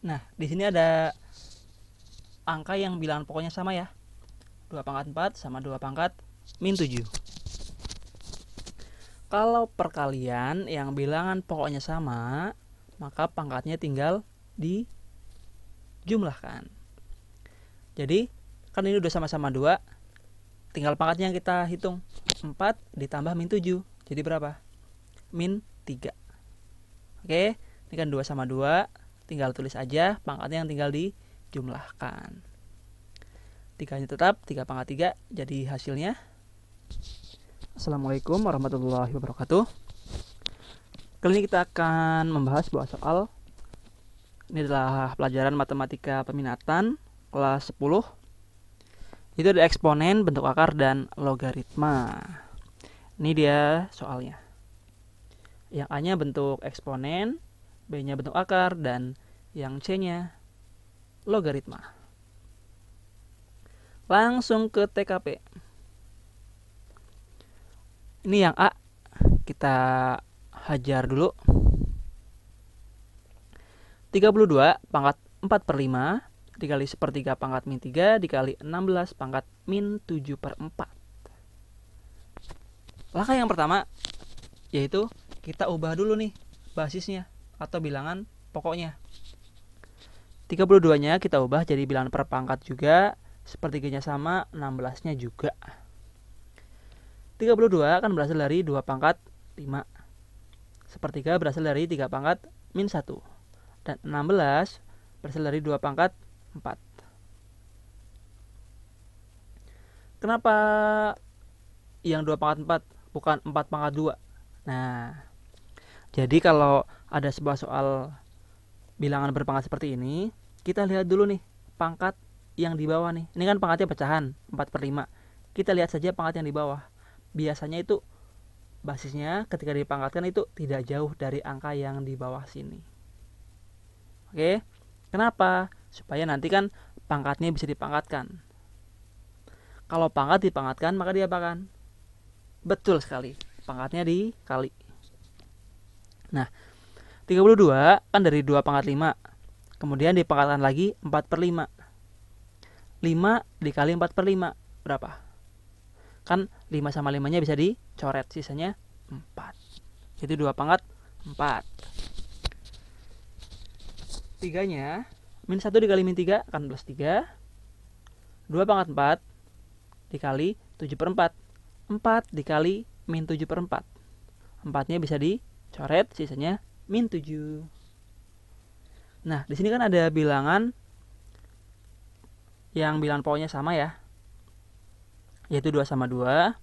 Nah, di sini ada angka yang bilangan pokoknya sama ya. 2 pangkat 4 sama 2 pangkat min 7. Kalau perkalian yang bilangan pokoknya sama, maka pangkatnya tinggal dijumlahkan. Jadi, kan ini udah sama-sama 2, tinggal pangkatnya yang kita hitung. 4 ditambah min 7, jadi berapa? Min 3. Oke, ini kan 2 sama 2, tinggal tulis aja pangkatnya yang tinggal dijumlahkan tiga tiganya tetap tiga pangkat tiga jadi hasilnya Assalamualaikum warahmatullahi wabarakatuh kali ini kita akan membahas bahwa soal ini adalah pelajaran matematika peminatan kelas 10 itu ada eksponen bentuk akar dan logaritma ini dia soalnya yang A nya bentuk eksponen B-nya bentuk akar, dan yang C-nya logaritma. Langsung ke TKP. Ini yang A, kita hajar dulu. 32 pangkat 4 per 5 dikali 1/3 pangkat min 3 dikali 16 pangkat min 7 per 4. Langkah yang pertama yaitu kita ubah dulu nih basisnya atau bilangan pokoknya. 32-nya kita ubah jadi bilangan per pangkat juga, sepertiganya sama, 16-nya juga. 32 akan berasal dari 2 pangkat 5. Sepertiga berasal dari 3 pangkat min 1. Dan 16 berasal dari 2 pangkat 4. Kenapa yang 2 pangkat 4 bukan 4 pangkat 2? Nah, jadi kalau ada sebuah soal bilangan berpangkat seperti ini, kita lihat dulu nih pangkat yang di bawah nih. Ini kan pangkatnya pecahan 4 per 5. Kita lihat saja pangkat yang di bawah. Biasanya itu basisnya ketika dipangkatkan itu tidak jauh dari angka yang di bawah sini. Oke, kenapa? Supaya nanti kan pangkatnya bisa dipangkatkan. Kalau pangkat dipangkatkan maka dia apakan? Betul sekali, pangkatnya dikali. Nah, 32 kan dari 2 pangkat 5. Kemudian dipangkatkan lagi 4 per 5. 5 dikali 4 per 5 berapa? Kan 5 sama 5 nya bisa dicoret sisanya 4 Itu 2 pangkat 4 3 nya Min 1 dikali min 3 akan plus 3 2 pangkat 4 dikali 7 per 4 4 dikali min 7 per 4 4 nya bisa di coret sisanya min 7 nah di sini kan ada bilangan yang bilangan pokoknya sama ya yaitu 2 sama 2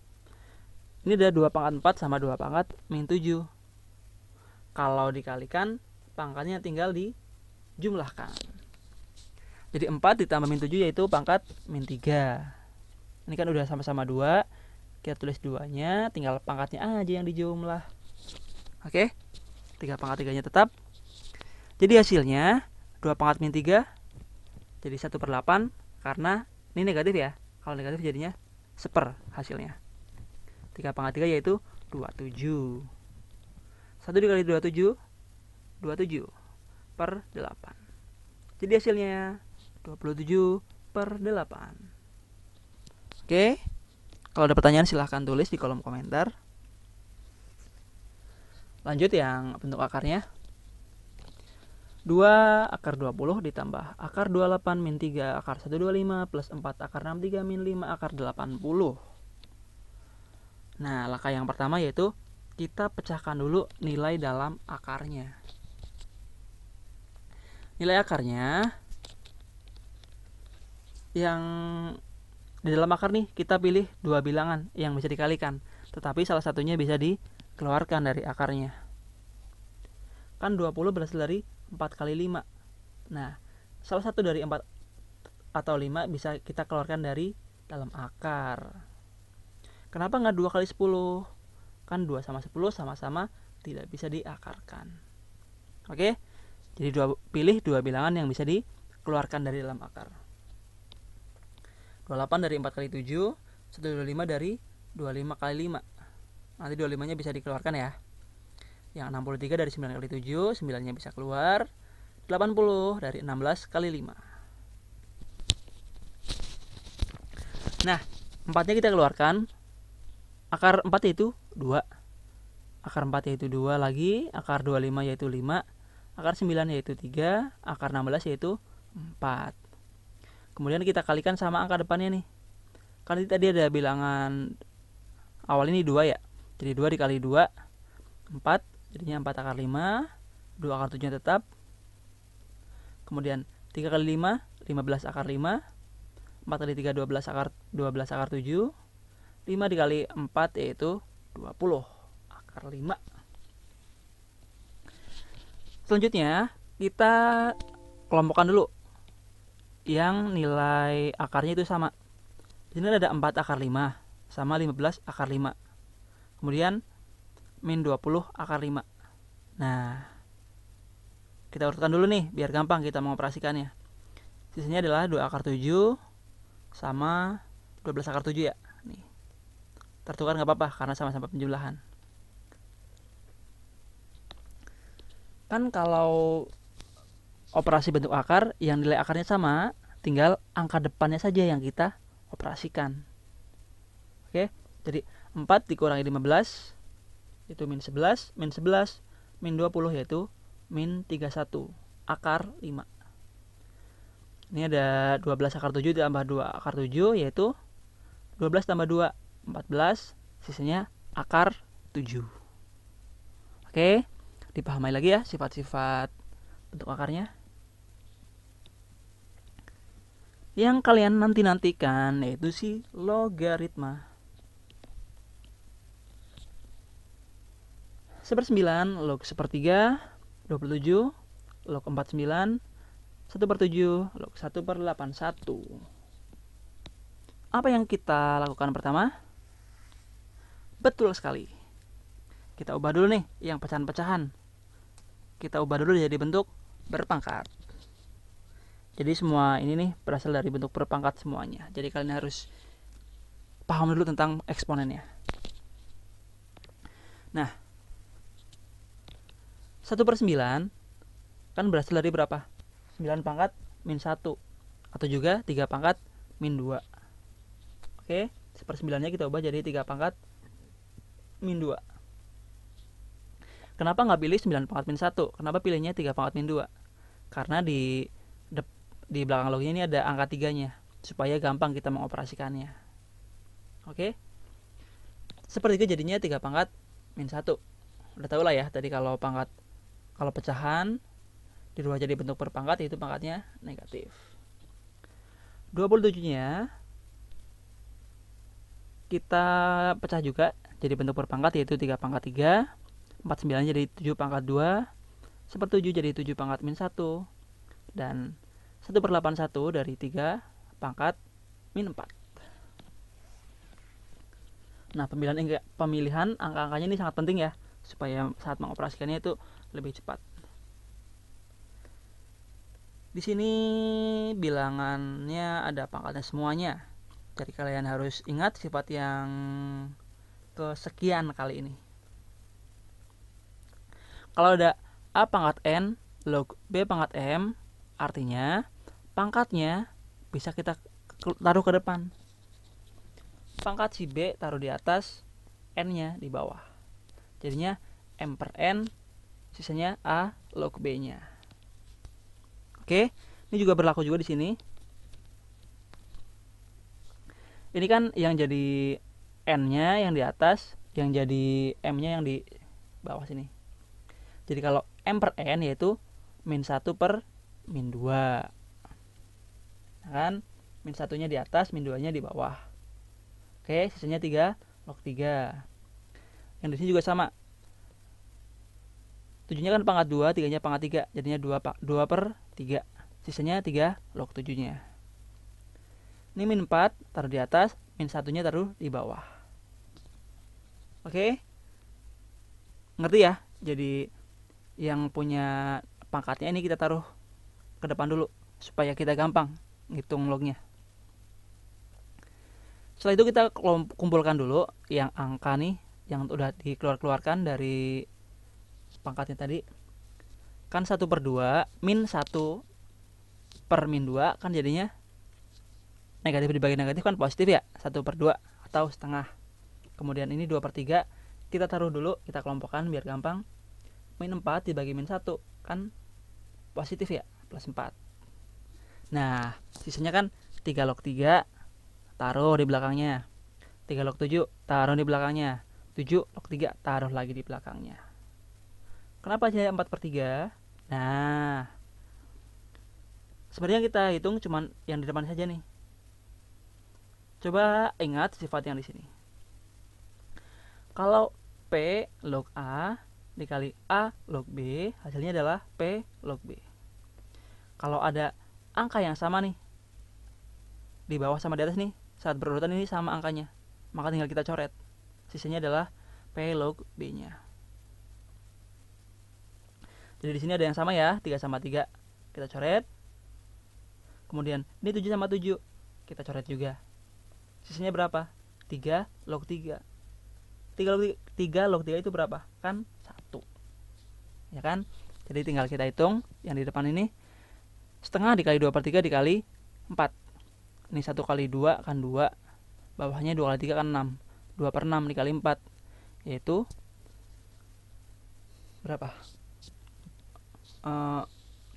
ini ada 2 pangkat 4 sama 2 pangkat min 7 kalau dikalikan pangkatnya tinggal dijumlahkan jadi 4 ditambah min 7 yaitu pangkat min 3 ini kan udah sama-sama 2 kita tulis 2 nya tinggal pangkatnya aja yang dijumlah Oke. Okay? 3 pangkat 3-nya tetap. Jadi hasilnya 2 pangkat min 3 jadi 1 per 8 karena ini negatif ya. Kalau negatif jadinya seper hasilnya. 3 pangkat 3 yaitu 27. 1 dikali 27 27 per 8. Jadi hasilnya 27 per 8. Oke. okay. Kalau ada pertanyaan silahkan tulis di kolom komentar. Lanjut yang bentuk akarnya. 2 akar 20 ditambah akar 28 min 3 akar 125 plus 4 akar 63 min 5 akar 80. Nah, langkah yang pertama yaitu kita pecahkan dulu nilai dalam akarnya. Nilai akarnya yang di dalam akar nih kita pilih dua bilangan yang bisa dikalikan, tetapi salah satunya bisa di keluarkan dari akarnya. Kan 20 berasal dari 4 kali 5. Nah, salah satu dari 4 atau 5 bisa kita keluarkan dari dalam akar. Kenapa nggak 2 kali 10? Kan 2 sama 10 sama-sama tidak bisa diakarkan. Oke? Jadi dua, pilih dua bilangan yang bisa dikeluarkan dari dalam akar. 28 dari 4 kali 7, 125 dari 25 kali 5 nanti 25 nya bisa dikeluarkan ya yang 63 dari 9 kali 7 9 nya bisa keluar 80 dari 16 kali 5 nah 4 nya kita keluarkan akar 4 yaitu 2 akar 4 yaitu 2 lagi akar 25 yaitu 5 akar 9 yaitu 3 akar 16 yaitu 4 kemudian kita kalikan sama angka depannya nih kan tadi ada bilangan awal ini 2 ya jadi 2 dikali 2 4 jadinya 4 akar 5 2 akar 7 tetap kemudian 3 kali 5 15 akar 5 4 kali 3 12 akar 12 akar 7 5 dikali 4 yaitu 20 akar 5 selanjutnya kita kelompokkan dulu yang nilai akarnya itu sama di sini ada 4 akar 5 sama 15 akar 5 kemudian min 20 akar 5 nah kita urutkan dulu nih biar gampang kita mengoperasikannya sisanya adalah 2 akar 7 sama 12 akar 7 ya nih tertukar nggak apa-apa karena sama-sama penjumlahan kan kalau operasi bentuk akar yang nilai akarnya sama tinggal angka depannya saja yang kita operasikan oke jadi 4 dikurangi 15 itu min 11, min 11, min 20 yaitu min 31 akar 5. Ini ada 12 akar 7 ditambah 2 akar 7 yaitu 12 tambah 2 14, sisanya akar 7. Oke, dipahami lagi ya sifat-sifat bentuk akarnya. Yang kalian nanti-nantikan yaitu si logaritma. 9, log sepertiga 27 log 49 1 per 7 log 1 per 81 apa yang kita lakukan pertama? betul sekali kita ubah dulu nih yang pecahan-pecahan kita ubah dulu jadi bentuk berpangkat jadi semua ini nih berasal dari bentuk berpangkat semuanya jadi kalian harus paham dulu tentang eksponennya nah 1 per 9 kan berasal dari berapa? 9 pangkat min 1 atau juga 3 pangkat min 2 oke 1 per 9 nya kita ubah jadi 3 pangkat min 2 kenapa nggak pilih 9 pangkat min 1 kenapa pilihnya 3 pangkat min 2 karena di di belakang lognya ini ada angka tiganya supaya gampang kita mengoperasikannya oke sepertiga jadinya 3 pangkat min 1 udah tau lah ya tadi kalau pangkat kalau pecahan dirubah jadi bentuk perpangkat itu pangkatnya negatif. 27-nya kita pecah juga jadi bentuk perpangkat yaitu 3 pangkat 3, 49 jadi 7 pangkat 2, 1/7 jadi 7 pangkat min 1, dan 1 per 8 1 dari 3 pangkat min 4. Nah, pemilihan, pemilihan angka-angkanya ini sangat penting ya, supaya saat mengoperasikannya itu lebih cepat. Di sini bilangannya ada pangkatnya semuanya. Jadi kalian harus ingat sifat yang kesekian kali ini. Kalau ada A pangkat N log B pangkat M, artinya pangkatnya bisa kita taruh ke depan. Pangkat si B taruh di atas, N-nya di bawah. Jadinya M per N sisanya A log B-nya. Oke, ini juga berlaku juga di sini. Ini kan yang jadi N-nya yang di atas, yang jadi M-nya yang di bawah sini. Jadi kalau M per N yaitu min 1 per min 2. Nah kan, min satunya di atas, min 2-nya di bawah. Oke, sisanya 3 log 3. Yang di sini juga sama, tujuhnya kan pangkat dua tiganya pangkat tiga jadinya dua 2 per tiga sisanya tiga log tujuhnya ini min 4 taruh di atas min satunya taruh di bawah oke ngerti ya jadi yang punya pangkatnya ini kita taruh ke depan dulu supaya kita gampang ngitung lognya setelah itu kita kumpulkan dulu yang angka nih yang udah dikeluarkan dari pangkatnya tadi kan satu per dua min satu per min dua kan jadinya negatif dibagi negatif kan positif ya satu per dua atau setengah kemudian ini dua per tiga kita taruh dulu kita kelompokkan biar gampang min empat dibagi min satu kan positif ya plus empat nah sisanya kan tiga log tiga taruh di belakangnya tiga log tujuh taruh di belakangnya tujuh log tiga taruh lagi di belakangnya Kenapa hasilnya 4 per 3? Nah, sebenarnya kita hitung cuman yang di depan saja nih. Coba ingat sifat yang di sini. Kalau P log A dikali A log B, hasilnya adalah P log B. Kalau ada angka yang sama nih, di bawah sama di atas nih, saat berurutan ini sama angkanya, maka tinggal kita coret. Sisanya adalah P log B-nya jadi di sini ada yang sama ya 3 sama 3 kita coret kemudian ini 7 sama 7 kita coret juga sisanya berapa 3 log 3 3 log 3, 3 log 3 itu berapa kan 1 ya kan jadi tinggal kita hitung yang di depan ini setengah dikali 2 per 3 dikali 4 ini 1 kali 2 kan 2 bawahnya 2 kali 3 kan 6 2 per 6 dikali 4 yaitu berapa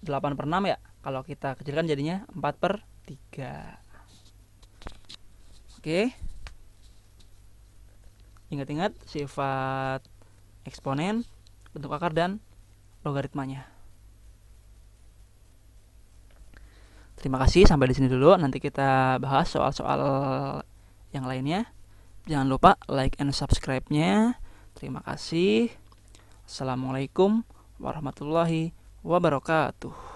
8 eh, per 6 ya kalau kita kecilkan jadinya 4 per 3 oke ingat-ingat sifat eksponen bentuk akar dan logaritmanya terima kasih sampai di sini dulu nanti kita bahas soal-soal yang lainnya jangan lupa like and subscribe-nya terima kasih assalamualaikum warahmatullahi wabarakatuh wabarakatuh.